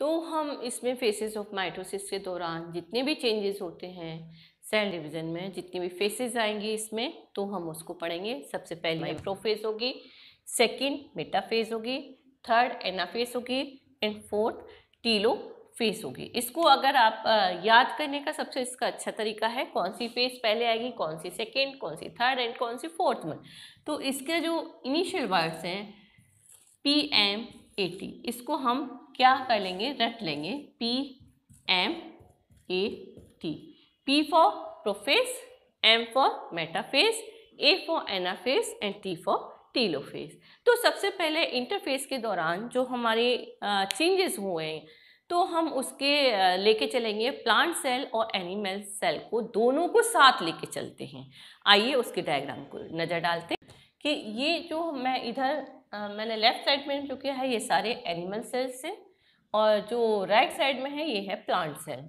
तो हम इसमें फेसेस ऑफ माइटोसिस के दौरान जितने भी चेंजेस होते हैं सेल डिवीज़न में जितनी भी फेसेस आएंगी इसमें तो हम उसको पढ़ेंगे सबसे पहले माइक्रोफेज होगी सेकंड मेटाफेज होगी थर्ड एनाफेज होगी एंड फोर्थ टीलो फेस होगी इसको अगर आप याद करने का सबसे इसका अच्छा तरीका है कौन सी फेस पहले आएगी कौन सी सेकेंड कौन सी थर्ड एंड कौन सी फोर्थ में तो इसके जो इनिशियल वर्ड्स हैं पी एम ए टी इसको हम क्या कर लेंगे रट लेंगे P M A T P for prophase M for metaphase A for anaphase and T for telophase तो सबसे पहले इंटरफेस के दौरान जो हमारे चेंजेस हुए हैं तो हम उसके लेके चलेंगे प्लांट सेल और एनिमल सेल को दोनों को साथ लेके चलते हैं आइए उसके डायग्राम को नज़र डालते हैं कि ये जो मैं इधर मैंने लेफ़्ट साइड में जो किया है ये सारे एनिमल सेल्स से और जो राइट साइड में है ये है प्लांट सेल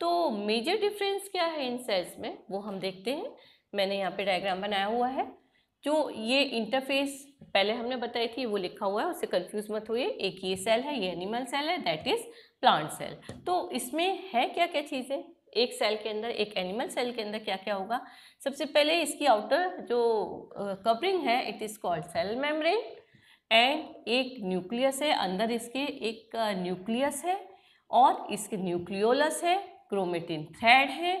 तो मेजर डिफरेंस क्या है इन सेल्स में वो हम देखते हैं मैंने यहाँ पे डायग्राम बनाया हुआ है जो ये इंटरफेस पहले हमने बताई थी वो लिखा हुआ है उससे कंफ्यूज मत होइए एक ये सेल है ये एनिमल सेल है दैट इज़ प्लांट सेल तो इसमें है क्या क्या चीज़ें एक सेल के अंदर एक एनिमल सेल के अंदर क्या क्या होगा सबसे पहले इसकी आउटर जो कवरिंग है it is called cell membrane a एक न्यूक्लियस है अंदर इसके एक न्यूक्लियस है और इसके न्यूक्लियोलस है क्रोमेटिन थ्रेड है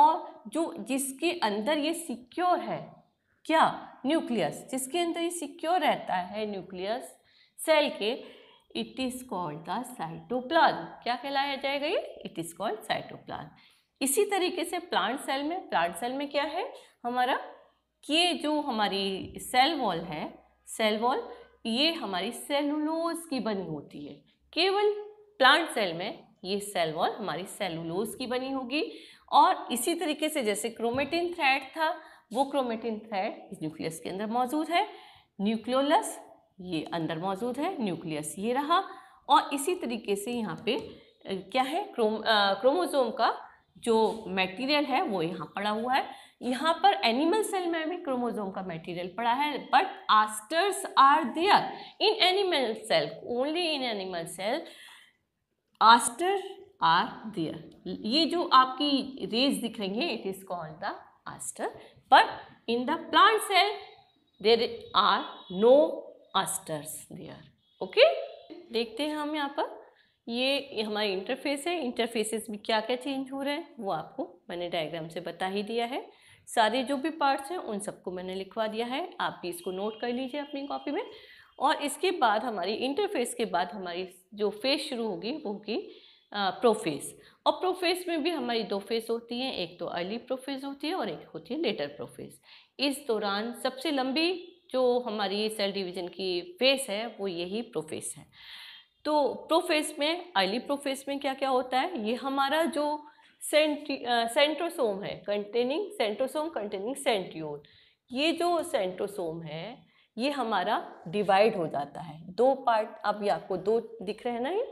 और जो जिसके अंदर ये सिक्योर है क्या न्यूक्लियस जिसके अंदर ये सिक्योर रहता है न्यूक्लियस सेल के it is called the cytoplasm क्या कहलाया जाएगा ये इट इज़ कॉल्ड साइटोप्लान इसी तरीके से प्लांट सेल में प्लांट सेल में क्या है हमारा ये जो हमारी सेल वॉल है सेल वॉल ये हमारी सेलुलोज की बनी होती है केवल प्लांट सेल में ये सेल वॉल हमारी सेलुलोज की बनी होगी और इसी तरीके से जैसे क्रोमेटिन थ्रेड था वो क्रोमेटिन थ्रेड इस न्यूक्लियस के अंदर मौजूद है न्यूक्लियोलस ये अंदर मौजूद है न्यूक्लियस ये रहा और इसी तरीके से यहाँ पे क्या है क्रोम क्रोमोजोम का जो मटेरियल है वो यहाँ पड़ा हुआ है यहाँ पर एनिमल सेल में भी क्रोमोजोम का मटेरियल पड़ा है but asters are there in animal cell only in animal cell aster are there ये जो आपकी रेज दिख रही है it is called the aster but in the plant cell there are no asters there okay देखते हैं हम यहाँ पर ये हमारे इंटरफेस है इंटरफेसेस में क्या क्या चेंज हो रहे हैं वो आपको मैंने डायग्राम से बता ही दिया है सारे जो भी पार्ट्स हैं उन सबको मैंने लिखवा दिया है आप भी इसको नोट कर लीजिए अपनी कॉपी में और इसके बाद हमारी इंटरफेस के बाद हमारी जो फेस शुरू होगी वो होगी प्रोफेस और प्रोफेस में भी हमारी दो फेस होती हैं एक तो अर्ली प्रोफेस होती है और एक होती है लेटर प्रोफेस इस दौरान सबसे लंबी जो हमारी सेल डिवीज़न की फेस है वो यही प्रोफेस है तो प्रोफेस में आइली प्रोफेस में क्या क्या होता है ये हमारा जो सेंट्री सेंट्रोसोम है कंटेनिंग सेंट्रोसोम कंटेनिंग सेंट्रियोल ये जो सेंट्रोसोम है ये हमारा डिवाइड हो जाता है दो पार्ट अब ये आपको दो दिख रहे हैं ना ये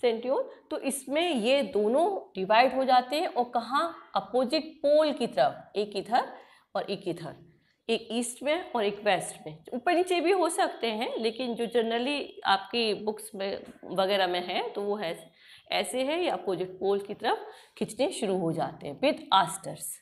सेंट्रियोल तो इसमें ये दोनों डिवाइड हो जाते हैं और कहाँ अपोजिट पोल की तरफ एक इधर और एक इधर एक ईस्ट में और एक वेस्ट में ऊपर नीचे भी हो सकते हैं लेकिन जो जनरली आपकी बुक्स में वगैरह में है तो वो है ऐसे है ये अपोजिट पोल की तरफ खिंचने शुरू हो जाते हैं विद आस्टर्स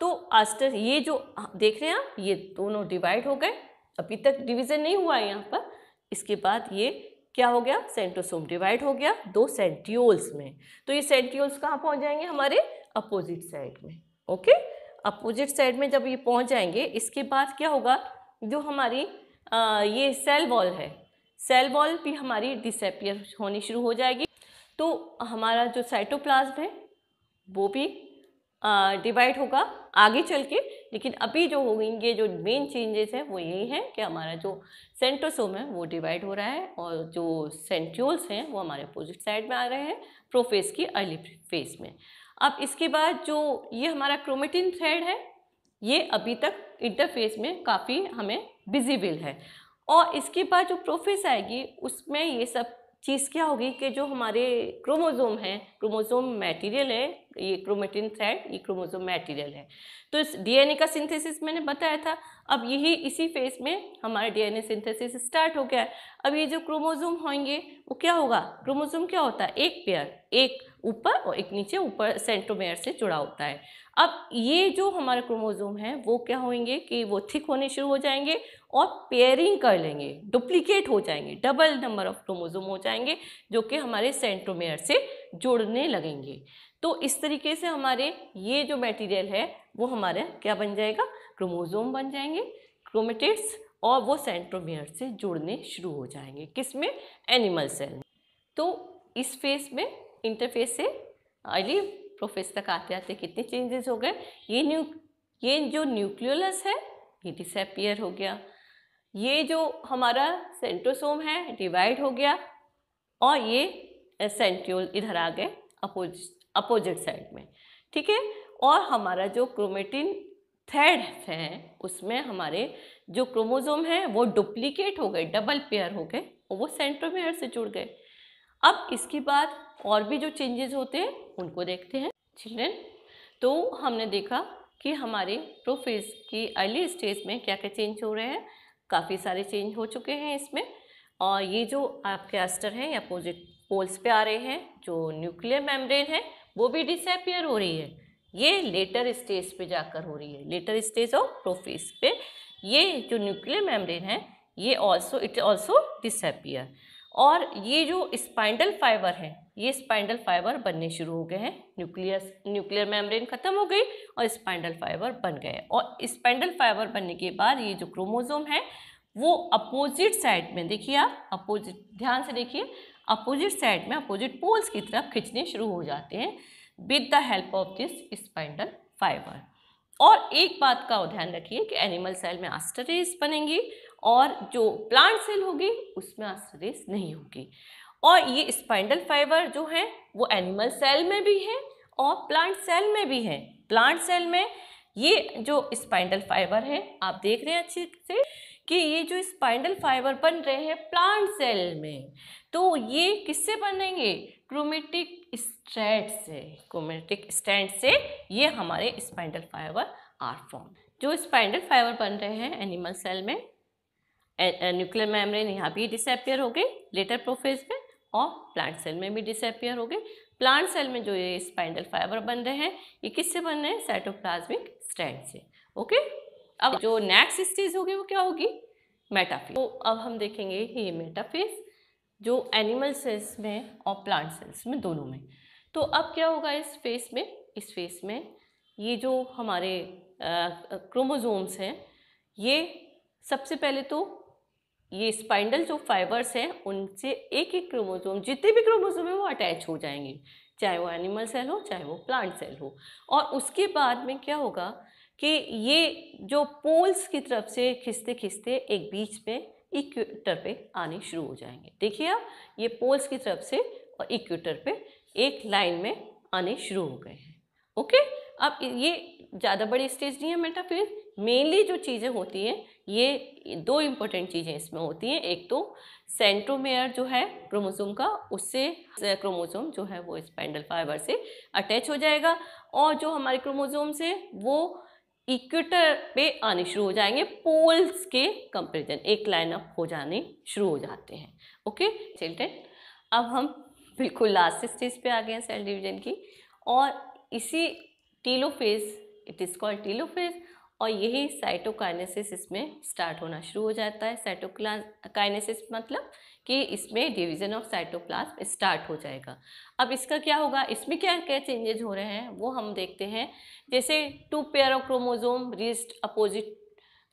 तो आस्टर ये जो देख रहे हैं आप ये दोनों डिवाइड हो गए अभी तक डिवीज़न नहीं हुआ है यहाँ पर इसके बाद ये क्या हो गया सेंट्रोसोम डिवाइड हो गया दो सेंट्रियोल्स में तो ये सेंट्रियोल्स कहाँ पहुँच जाएंगे हमारे अपोजिट साइड में ओके अपोजिट साइड में जब ये पहुंच जाएंगे इसके बाद क्या होगा जो हमारी आ, ये सेल वॉल है सेल वॉल भी हमारी डिसपियर होनी शुरू हो जाएगी तो हमारा जो साइटोप्लाज्म है वो भी डिवाइड होगा आगे चल के लेकिन अभी जो होंगे जो मेन चेंजेस हैं वो यही है कि हमारा जो सेंट्रोसोम है वो डिवाइड हो रहा है और जो सेंट्यूल्स हैं वो हमारे अपोजिट साइड में आ रहे हैं प्रोफेस की अर्ली फेज में अब इसके बाद जो ये हमारा क्रोमेटिन थ्रेड है ये अभी तक इंटरफेस में काफ़ी हमें विजिबल है और इसके बाद जो प्रोफेस आएगी उसमें ये सब चीज़ क्या होगी कि जो हमारे क्रोमोज़ोम है क्रोमोज़ोम मटेरियल है ये क्रोमेटिन थ्रेड ये क्रोमोज़ोम मटेरियल है तो इस डीएनए का सिंथेसिस मैंने बताया था अब यही इसी फेज में हमारा डीएनए सिंथेसिस स्टार्ट हो गया है अब ये जो क्रोमोज़ोम होंगे वो क्या होगा क्रोमोज़ोम क्या होता है एक पेयर एक ऊपर और एक नीचे ऊपर सेंट्रोमेयर से जुड़ा होता है अब ये जो हमारा क्रोमोजोम है वो क्या होंगे कि वो थिक होने शुरू हो जाएंगे और पेयरिंग कर लेंगे डुप्लीकेट हो जाएंगे डबल नंबर ऑफ क्रोमोजोम हो जाएंगे जो कि हमारे सेंट्रोमेयर से जुड़ने लगेंगे तो इस तरीके से हमारे ये जो मटेरियल है वो हमारे क्या बन जाएगा क्रोमोजोम बन जाएंगे क्रोमेटिड्स और वो सेंट्रोमेयर से जुड़ने शुरू हो जाएंगे किस में एनिमल सेल तो इस फेस में इंटरफेस से अर्ली प्रोफेस तक आते आते कितने चेंजेस हो गए ये न्यू ये जो न्यूक्लियोलस है ये डिसपियर हो गया ये जो हमारा सेंट्रोसोम है डिवाइड हो गया और ये सेंट्रियोल इधर आ गए अपोजिट अपोजिट साइड में ठीक है और हमारा जो क्रोमेटिन थर्ड है उसमें हमारे जो क्रोमोजोम है वो डुप्लीकेट हो गए डबल पेयर हो गए और वो सेंट्रोमेयर से जुड़ गए अब इसके बाद और भी जो चेंजेस होते हैं उनको देखते हैं चिल्ड्रेन तो हमने देखा कि हमारे प्रोफेस की अर्ली स्टेज में क्या क्या चेंज हो रहे हैं काफ़ी सारे चेंज हो चुके हैं इसमें और ये जो आपके अस्टर हैं या अपोजिट पोल्स पे आ रहे हैं जो न्यूक्लियर मेम्ब्रेन है वो भी डिसपियर हो रही है ये लेटर स्टेज पे जाकर हो रही है लेटर स्टेज ऑफ प्रोफेस पे ये जो न्यूक्लियर मेम्ब्रेन है ये ऑल्सो इट ऑल्सो डिसपियर और ये जो स्पाइंडल फाइबर है ये स्पाइंडल फाइबर बनने शुरू हो गए हैं न्यूक्लियस न्यूक्लियर मेम्ब्रेन खत्म हो गई और स्पाइंडल फाइबर बन गए और स्पाइंडल फाइबर बनने के बाद ये जो क्रोमोजोम है वो अपोजिट साइड में देखिए आप अपोजिट ध्यान से देखिए अपोजिट साइड में अपोजिट पोल्स की तरफ खींचने शुरू हो जाते हैं with the help of this spindle fibre और एक बात का ध्यान रखिए कि एनिमल सेल में आस्टरेज बनेंगी और जो प्लांट सेल होगी उसमें आस्थरेस नहीं होगी और ये स्पाइंडल फाइबर जो है वो एनिमल सेल में भी है और प्लांट सेल में भी है प्लांट सेल में ये जो स्पाइंडल फाइबर है आप देख रहे हैं अच्छे से कि ये जो स्पाइंडल फाइबर बन रहे हैं प्लांट सेल में तो ये किससे बनेंगे क्रोमेटिक स्ट्रैट से क्रोमेटिक स्टैंड से ये हमारे स्पाइंडल फाइबर आर फॉर्म जो स्पाइंडल फाइबर बन रहे हैं एनिमल सेल में न्यूक्लियर मेम्ब्रेन यहाँ भी डिसअपियर हो गए लेटर प्रोफेज में और प्लांट सेल में भी डिसअपियर हो गए प्लांट सेल में जो ये स्पाइंडल फाइबर बन रहे हैं ये किससे बन रहे हैं साइटोप्लाज्मिक स्टैंड से ओके अब जो नेक्स्ट स्टेज होगी वो क्या होगी मेटाफेज तो अब हम देखेंगे ये मेटाफेज जो एनिमल सेल्स में और प्लांट सेल्स में दोनों में तो अब क्या होगा इस फेस में इस फेस में ये जो हमारे क्रोमोजोम्स हैं ये सबसे पहले तो ये स्पाइंडल जो फाइबर्स हैं उनसे एक एक क्रोमोसोम जितने भी क्रोमोसोम हैं वो अटैच हो जाएंगे चाहे वो एनिमल सेल हो चाहे वो प्लांट सेल हो और उसके बाद में क्या होगा कि ये जो पोल्स की तरफ से खिसते खिसते एक बीच में इक्वेटर पे आने शुरू हो जाएंगे देखिए आप ये पोल्स की तरफ से और इक्वेटर पे एक लाइन में आने शुरू हो गए हैं ओके अब ये ज़्यादा बड़ी स्टेज नहीं है मेटाफेज मेनली जो चीज़ें होती हैं ये दो इम्पोर्टेंट चीज़ें इसमें होती हैं एक तो सेंट्रोमेयर जो है क्रोमोसोम का उससे क्रोमोसोम जो है वो स्पाइंडल फाइबर से अटैच हो जाएगा और जो हमारे क्रोमोसोम से वो इक्वेटर पे आने शुरू हो जाएंगे पोल्स के कंपेरिजन एक लाइन अप हो जाने शुरू हो जाते हैं ओके चिल्ड्रेन अब हम बिल्कुल लास्ट स्टेज पे आ गए हैं सेल डिवीजन की और इसी telophase it is called telophase और यही साइटोकाइनेसिस इसमें स्टार्ट होना शुरू हो जाता है साइटोकाइनेसिस मतलब कि इसमें डिवीज़न ऑफ साइटोप्लाज्म स्टार्ट हो जाएगा अब इसका क्या होगा इसमें क्या क्या चेंजेज हो रहे हैं वो हम देखते हैं जैसे two pair of chromosome rest opposite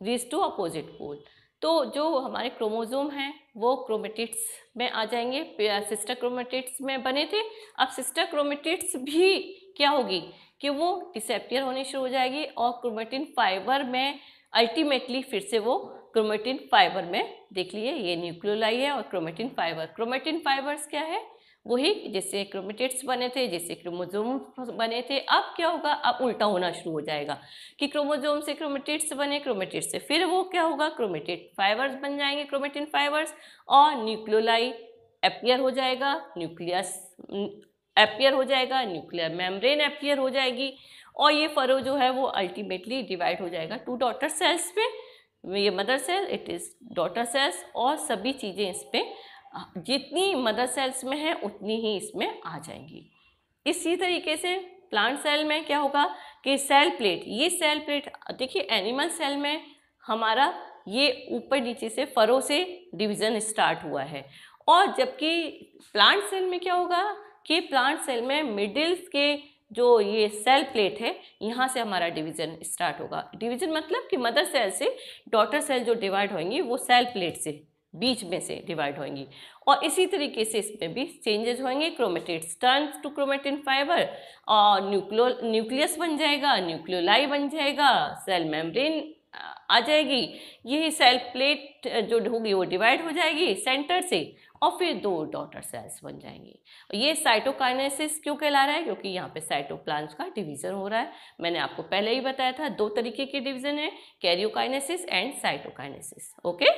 rest to opposite pole तो जो हमारे क्रोमोजोम हैं वो क्रोमेटिड्स में आ जाएंगे सिस्टर क्रोमेटिड्स में बने थे अब सिस्टर क्रोमेटिड्स भी क्या होगी कि वो डिसेप्टियर होनी शुरू हो जाएगी और क्रोमेटिन फाइबर में अल्टीमेटली फिर से वो क्रोमेटिन फाइबर में देख लिए ये न्यूक्लियोलाई है और क्रोमेटिन फाइबर क्रोमेटिन फाइबर्स क्या है वही जैसे क्रोमेटेट्स बने थे जैसे क्रोमोजोम बने थे अब क्या होगा अब उल्टा होना शुरू हो जाएगा कि क्रोमोजोम से क्रोमेटेट्स बने क्रोमेटेट से फिर वो क्या होगा क्रोमेटेट फाइबर्स बन जाएंगे क्रोमेटिन फाइबर्स और न्यूक्लियोलाई अपियर हो जाएगा न्यूक्लियस अपियर हो जाएगा न्यूक्लियर मेम्ब्रेन अपियर हो जाएगी और ये फरो जो है वो अल्टीमेटली डिवाइड हो जाएगा टू डॉटर सेल्स पे ये mother cell it is daughter cells और सभी चीज़ें इस पर जितनी मदर सेल्स में है उतनी ही इसमें आ जाएंगी इसी तरीके से प्लांट सेल में क्या होगा कि सेल प्लेट ये सेल प्लेट देखिए एनिमल सेल में हमारा ये ऊपर नीचे से फरों से डिवीज़न स्टार्ट हुआ है और जबकि प्लांट सेल में क्या होगा कि प्लांट सेल में मिडिल्स के जो ये सेल प्लेट है यहाँ से हमारा डिवीजन स्टार्ट होगा डिवीजन मतलब कि मदर सेल से डॉटर सेल जो डिवाइड होंगी वो सेल प्लेट से बीच में से डिवाइड होंगी और इसी तरीके से इसमें भी चेंजेस होंगे chromatid strand to chromatin fibre और न्यूक्लो न्यूक्लियस बन जाएगा न्यूक्लियोलाई बन जाएगा सेल मेम्ब्रेन आ जाएगी यही सेल प्लेट जो होगी वो डिवाइड हो जाएगी सेंटर से और फिर दो डॉटर सेल्स बन जाएंगी ये साइटोकाइनेसिस क्यों कहला रहा है क्योंकि यहाँ पे साइटोप्लाज्म का डिवीजन हो रहा है मैंने आपको पहले ही बताया था दो तरीके के डिवीजन है karyokinesis and cytokinesis okay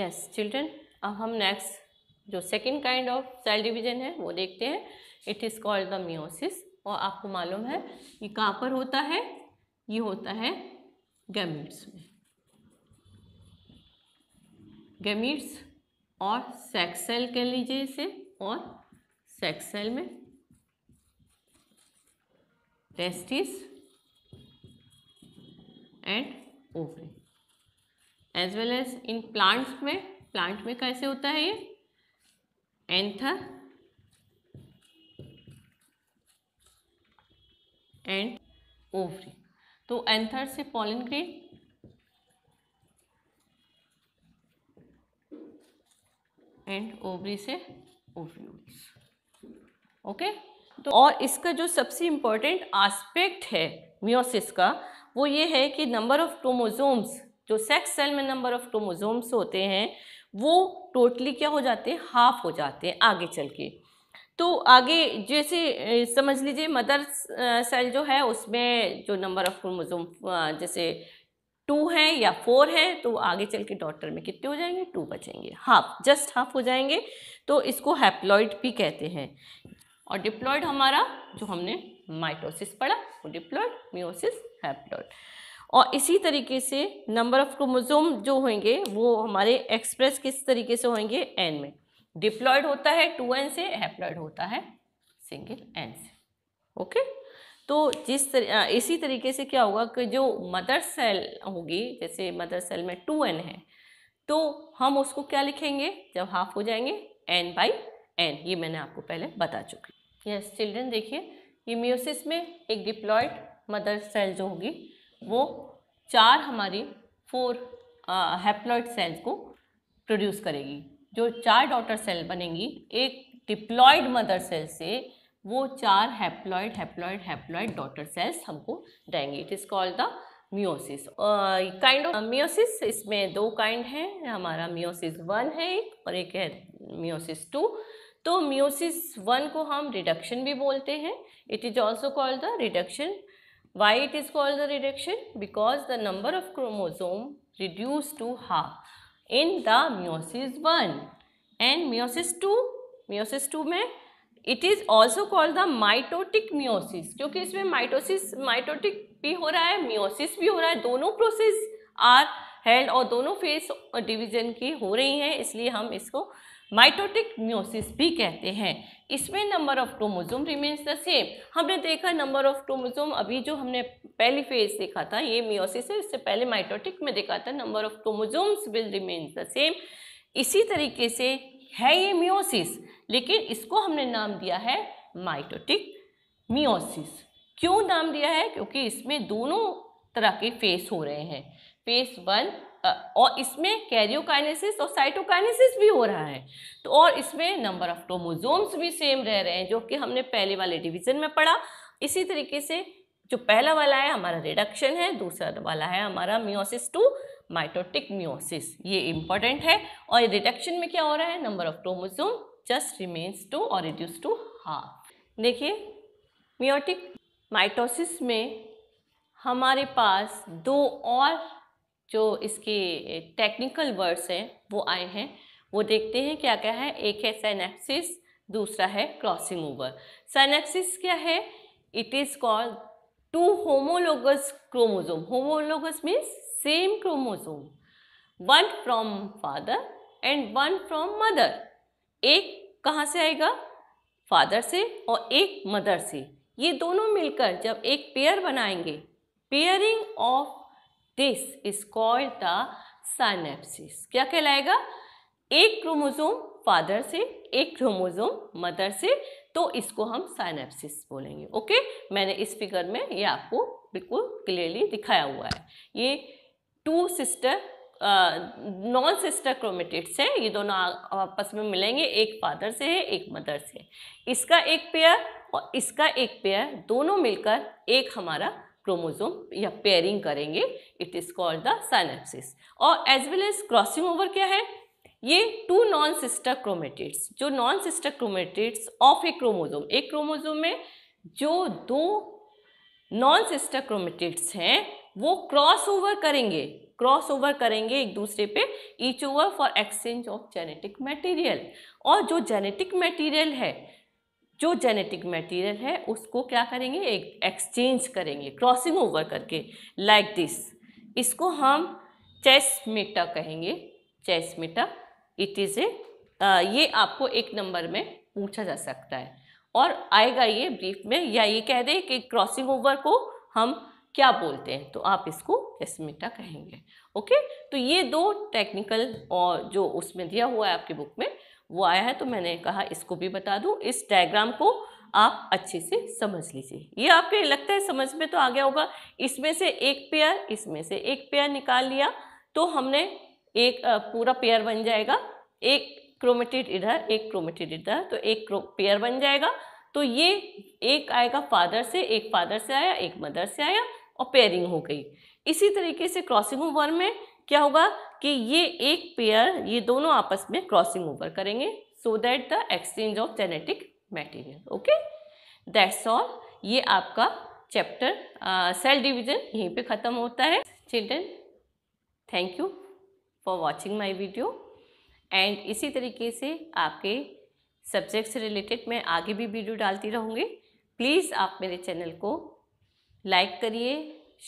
yes children अब हम नेक्स्ट जो second kind of cell division है वो देखते हैं it is called the meiosis और आपको मालूम है ये कहाँ पर होता है ये होता है गैमीट्स में गैमिट्स और सेक्सेल कह लीजिए इसे और सेक्सेल में testis and ovary as well as in plants में प्लांट में कैसे होता है ये एंथर एंड ओवरी तो एंथर से पॉलिन ग्रेन एंड ओवरी से ओव्यूल्स ओके तो और इसका जो सबसे इम्पोर्टेंट आस्पेक्ट है मियोसिस का वो ये है कि नंबर ऑफ क्रोमोजोम्स जो सेक्स सेल में नंबर ऑफ क्रोमोजोम्स होते हैं वो टोटली क्या हो जाते हैं हाफ हो जाते हैं आगे चल के तो आगे जैसे समझ लीजिए मदर सेल जो है उसमें जो नंबर ऑफ क्रोमोजोम जैसे टू है या फोर है तो आगे चल के डॉटर में कितने हो जाएंगे टू बचेंगे हाफ जस्ट हाफ हो जाएंगे तो इसको हैप्लॉइड भी कहते हैं और डिप्लॉयड हमारा जो हमने माइटोसिस पढ़ा वो डिप्लॉयड मियोसिस हैप्लॉयड और इसी तरीके से नंबर ऑफ क्रोमोजोम जो होंगे वो हमारे एक्सप्रेस किस तरीके से होंगे एन में डिप्लॉयड होता है टू एन से हैप्लॉयड होता है सिंगल एन से ओके तो जिस तर, इसी तरीके से क्या होगा कि जो मदर सेल होगी जैसे मदर सेल में टू एन है तो हम उसको क्या लिखेंगे जब हाफ हो जाएंगे एन बाई एन ये मैंने आपको पहले बता चुकी यस चिल्ड्रन देखिए ये म्यूसिस में एक डिप्लॉयड मदर सेल जो होगी वो चार हमारी फोर हैप्लॉयड सेल्स को प्रोड्यूस करेगी जो चार डॉटर सेल बनेंगी एक डिप्लॉयड मदर सेल से वो चार haploid haploid haploid daughter cells हमको देंगे it is called the meiosis kind of meiosis इसमें दो काइंड हैं हमारा मियोसिस वन है एक और एक है मियोसिस टू तो मियोसिस वन को हम रिडक्शन भी बोलते हैं it is also called the reduction why it is called the reduction because the number of chromosome reduce to half in the meiosis one and meiosis two meiosis two में it is also called the mitotic meiosis क्योंकि इसमें mitosis mitotic भी हो रहा है meiosis भी हो रहा है दोनों प्रोसेस आर हेल्ड और दोनों फेस डिवीजन की हो रही हैं इसलिए हम इसको माइटोटिक म्योसिस भी कहते हैं इसमें number of chromosome remains the same हमने देखा नंबर ऑफ क्रोमोजोम अभी जो हमने पहली फेज देखा था ये म्योसिस है इससे पहले माइटोटिक में देखा था number of chromosomes will remains the same इसी तरीके से है ये मियोसिस लेकिन इसको हमने नाम दिया है माइटोटिक मियोसिस क्यों नाम दिया है क्योंकि इसमें दोनों तरह के फेस हो रहे हैं फेस वन और इसमें कैरियोकाइनेसिस और साइटोकाइनेसिस भी हो रहा है तो और इसमें नंबर ऑफ क्रोमोजोम्स भी सेम रह रहे हैं जो कि हमने पहले वाले डिवीजन में पढ़ा इसी तरीके से जो पहला वाला है हमारा रिडक्शन है दूसरा वाला है हमारा मियोसिस टू माइटोटिक म्योसिस ये इंपॉर्टेंट है और रिडक्शन में क्या हो रहा है number of chromosome just remains two और रिड्यूस टू हाफ देखिए मियोटिक माइटोसिस में हमारे पास दो और जो इसके टेक्निकल वर्ड्स हैं वो आए हैं वो देखते हैं क्या क्या है एक है सैनेक्सिस दूसरा है क्रॉसिंग ओवर सैनेक्सिस क्या है it is called two homologous chromosome homologous means same chromosome one from father and one from mother एक कहाँ से आएगा फादर से और एक मदर से ये दोनों मिलकर जब एक पेयर बनाएंगे pairing of this is called the synapsis क्या कहलाएगा एक क्रोमोसोम फादर से एक क्रोमोसोम मदर से तो इसको हम साइनेप्सिस बोलेंगे ओके मैंने इस फिगर में ये आपको बिल्कुल क्लियरली दिखाया हुआ है ये two sister non sister chromatids हैं ये दोनों आपस में मिलेंगे एक फादर से है एक मदर से इसका एक पेयर और इसका एक पेयर दोनों मिलकर एक हमारा क्रोमोजोम या पेयरिंग करेंगे it is called the synapsis और as well as crossing over क्या है ये टू नॉन सिस्टर क्रोमेटिड्स जो non sister chromatids of a chromosome एक क्रोमोजोम में जो दो नॉन सिस्टर क्रोमेटिड्स हैं वो क्रॉस ओवर करेंगे क्रॉस ओवर करेंगे एक दूसरे पे each over for exchange of genetic material और जो जेनेटिक मटेरियल है जो जेनेटिक मटेरियल है उसको क्या करेंगे एक एक्सचेंज करेंगे क्रॉसिंग ओवर करके लाइक like दिस इसको हम चेस मेटा कहेंगे chiasmata it is a ये आपको एक नंबर में पूछा जा सकता है और आएगा ये ब्रीफ में या ये कह दें कि क्रॉसिंग ओवर को हम क्या बोलते हैं तो आप इसको एस्मिटा कहेंगे ओके तो ये दो टेक्निकल और जो उसमें दिया हुआ है आपकी बुक में वो आया है तो मैंने कहा इसको भी बता दूँ इस डायग्राम को आप अच्छे से समझ लीजिए ये आपके लगता है समझ में तो आ गया होगा इसमें से एक पेयर इसमें से एक पेयर निकाल लिया तो हमने एक पूरा पेयर बन जाएगा एक क्रोमेटिड इधर एक क्रोमेटिड इधर तो एक पेयर बन जाएगा तो ये एक आएगा फादर से एक फादर से आया एक मदर से आया और पेयरिंग हो गई इसी तरीके से क्रॉसिंग ओवर में क्या होगा कि ये एक पेयर ये दोनों आपस में क्रॉसिंग ओवर करेंगे so that the exchange of genetic material okay that's all ये आपका चैप्टर सेल डिवीजन यहीं पे ख़त्म होता है children thank you for watching my video and इसी तरीके से आपके सब्जेक्ट से रिलेटेड मैं आगे भी वीडियो डालती रहूँगी प्लीज़ आप मेरे चैनल को लाइक करिए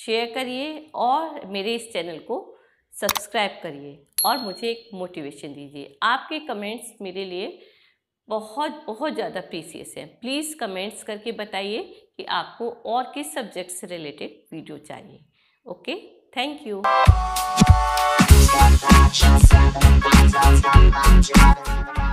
शेयर करिए और मेरे इस चैनल को सब्सक्राइब करिए और मुझे एक मोटिवेशन दीजिए आपके कमेंट्स मेरे लिए बहुत बहुत ज़्यादा प्रीसीस हैं प्लीज़ कमेंट्स करके बताइए कि आपको और किस सब्जेक्ट से रिलेटेड वीडियो चाहिए ओके थैंक यू